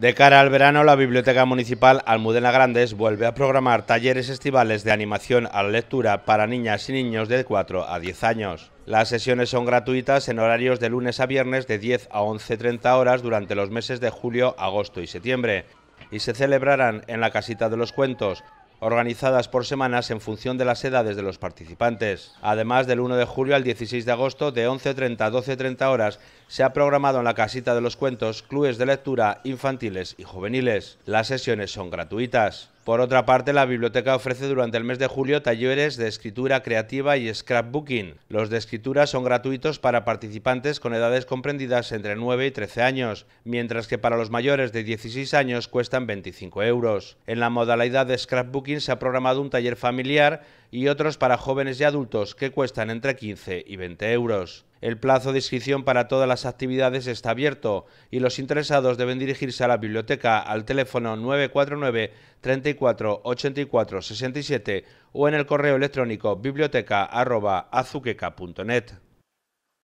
De cara al verano, la Biblioteca Municipal Almudena Grandes vuelve a programar talleres estivales de animación a la lectura para niñas y niños de 4 a 10 años. Las sesiones son gratuitas en horarios de lunes a viernes de 10 a 11.30 horas durante los meses de julio, agosto y septiembre y se celebrarán en la Casita de los Cuentos, organizadas por semanas en función de las edades de los participantes. Además, del 1 de julio al 16 de agosto, de 11.30 a 12.30 horas, se ha programado en la casita de los cuentos clubes de lectura infantiles y juveniles. Las sesiones son gratuitas. Por otra parte, la biblioteca ofrece durante el mes de julio talleres de escritura creativa y scrapbooking. Los de escritura son gratuitos para participantes con edades comprendidas entre 9 y 13 años, mientras que para los mayores de 16 años cuestan 25 euros. En la modalidad de scrapbooking se ha programado un taller familiar y otros para jóvenes y adultos que cuestan entre 15 y 20 euros. El plazo de inscripción para todas las actividades está abierto y los interesados deben dirigirse a la biblioteca al teléfono 949 34 84 67 o en el correo electrónico biblioteca.azuqueca.net.